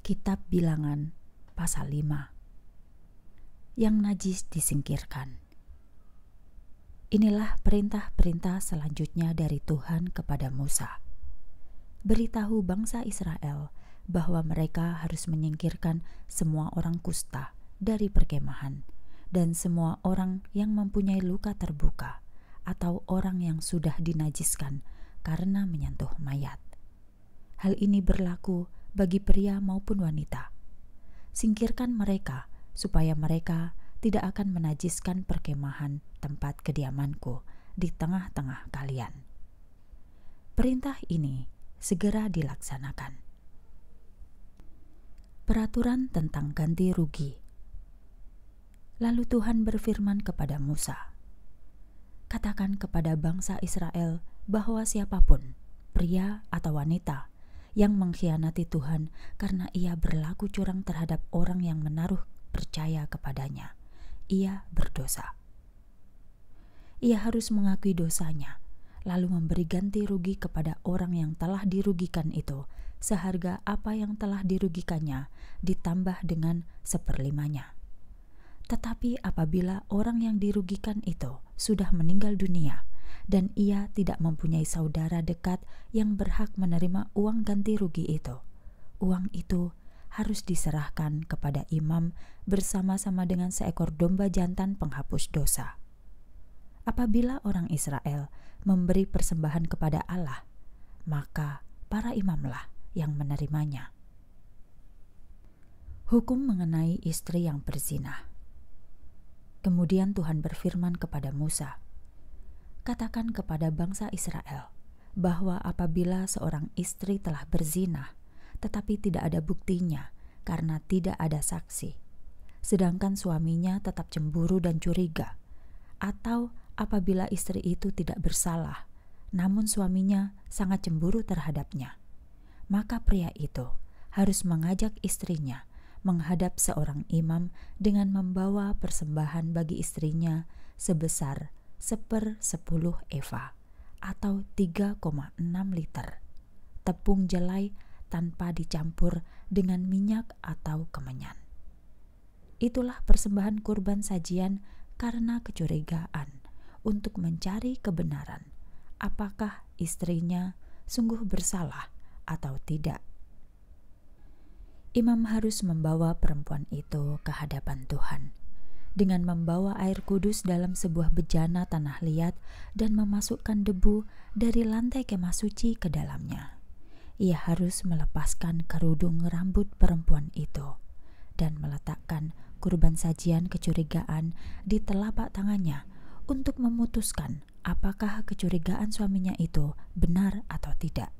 Kitab Bilangan pasal 5 Yang najis disingkirkan Inilah perintah-perintah selanjutnya dari Tuhan kepada Musa Beritahu bangsa Israel bahwa mereka harus menyingkirkan semua orang kusta dari perkemahan dan semua orang yang mempunyai luka terbuka atau orang yang sudah dinajiskan karena menyentuh mayat. Hal ini berlaku bagi pria maupun wanita. Singkirkan mereka, supaya mereka tidak akan menajiskan perkemahan tempat kediamanku di tengah-tengah kalian. Perintah ini segera dilaksanakan. Peraturan tentang ganti rugi. Lalu Tuhan berfirman kepada Musa, "Katakan kepada bangsa Israel bahwa siapapun, pria atau wanita, yang mengkhianati Tuhan karena ia berlaku curang terhadap orang yang menaruh percaya kepadanya. Ia berdosa. Ia harus mengakui dosanya, lalu memberi ganti rugi kepada orang yang telah dirugikan itu, seharga apa yang telah dirugikannya, ditambah dengan seperlimanya. Tetapi apabila orang yang dirugikan itu sudah meninggal dunia, dan ia tidak mempunyai saudara dekat yang berhak menerima uang ganti rugi itu. Uang itu harus diserahkan kepada imam bersama-sama dengan seekor domba jantan penghapus dosa. Apabila orang Israel memberi persembahan kepada Allah, maka para imamlah yang menerimanya. Hukum mengenai istri yang berzinah. Kemudian Tuhan berfirman kepada Musa, katakan kepada bangsa Israel bahwa apabila seorang istri telah berzina, tetapi tidak ada buktinya karena tidak ada saksi, sedangkan suaminya tetap cemburu dan curiga, atau apabila istri itu tidak bersalah, namun suaminya sangat cemburu terhadapnya, maka pria itu harus mengajak istrinya menghadap seorang imam dengan membawa persembahan bagi istrinya sebesar seper 10 eva atau 3,6 liter tepung jelai tanpa dicampur dengan minyak atau kemenyan. Itulah persembahan kurban sajian karena kecurigaan untuk mencari kebenaran apakah istrinya sungguh bersalah atau tidak. Imam harus membawa perempuan itu ke hadapan Tuhan dengan membawa air kudus dalam sebuah bejana tanah liat dan memasukkan debu dari lantai kemah suci ke dalamnya. Ia harus melepaskan kerudung rambut perempuan itu dan meletakkan kurban sajian kecurigaan di telapak tangannya untuk memutuskan apakah kecurigaan suaminya itu benar atau tidak.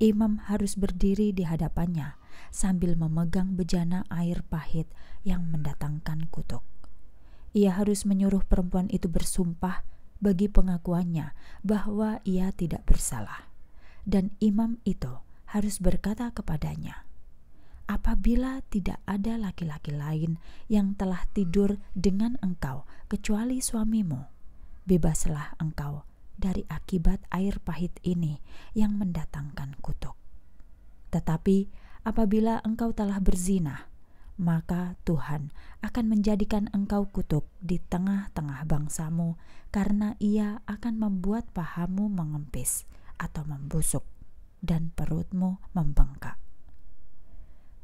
Imam harus berdiri di hadapannya sambil memegang bejana air pahit yang mendatangkan kutuk. Ia harus menyuruh perempuan itu bersumpah bagi pengakuannya bahwa ia tidak bersalah, dan imam itu harus berkata kepadanya, "Apabila tidak ada laki-laki lain yang telah tidur dengan engkau kecuali suamimu, bebaslah engkau dari akibat air pahit ini yang mendatangkan kutuk." Tetapi apabila engkau telah berzina, maka Tuhan akan menjadikan engkau kutuk di tengah-tengah bangsamu, karena Ia akan membuat pahamu mengempis atau membusuk, dan perutmu membengkak.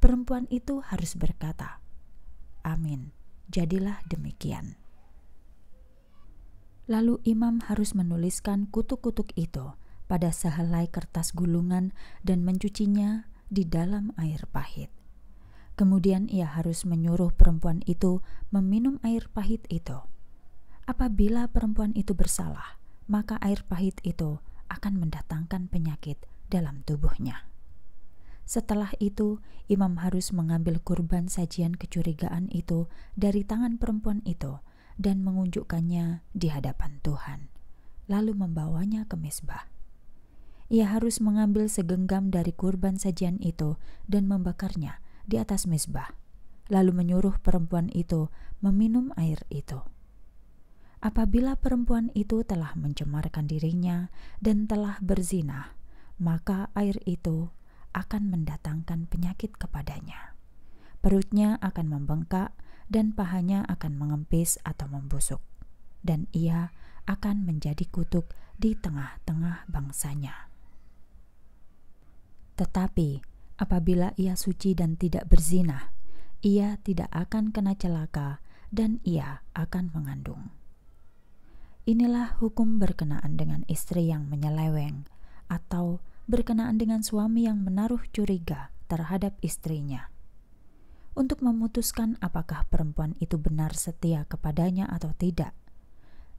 Perempuan itu harus berkata, "Amin." Jadilah demikian. Lalu imam harus menuliskan kutuk-kutuk itu pada sehelai kertas gulungan dan mencucinya di dalam air pahit. Kemudian ia harus menyuruh perempuan itu meminum air pahit itu. Apabila perempuan itu bersalah, maka air pahit itu akan mendatangkan penyakit dalam tubuhnya. Setelah itu, imam harus mengambil kurban sajian kecurigaan itu dari tangan perempuan itu dan mengunjukkannya di hadapan Tuhan, lalu membawanya ke mesbah. Ia harus mengambil segenggam dari kurban sajian itu dan membakarnya di atas mezbah, lalu menyuruh perempuan itu meminum air itu. Apabila perempuan itu telah mencemarkan dirinya dan telah berzina, maka air itu akan mendatangkan penyakit kepadanya. Perutnya akan membengkak dan pahanya akan mengempis atau membusuk, dan ia akan menjadi kutuk di tengah-tengah bangsanya. Tetapi apabila ia suci dan tidak berzinah, ia tidak akan kena celaka dan ia akan mengandung. Inilah hukum berkenaan dengan istri yang menyeleweng atau berkenaan dengan suami yang menaruh curiga terhadap istrinya. Untuk memutuskan apakah perempuan itu benar setia kepadanya atau tidak,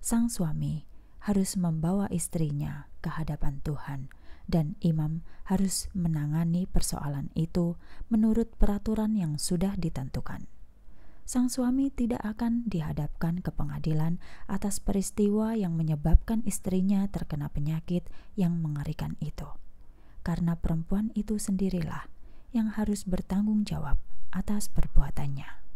sang suami harus membawa istrinya ke hadapan Tuhan dan imam harus menangani persoalan itu menurut peraturan yang sudah ditentukan. Sang suami tidak akan dihadapkan ke pengadilan atas peristiwa yang menyebabkan istrinya terkena penyakit yang mengerikan itu, karena perempuan itu sendirilah yang harus bertanggung jawab atas perbuatannya.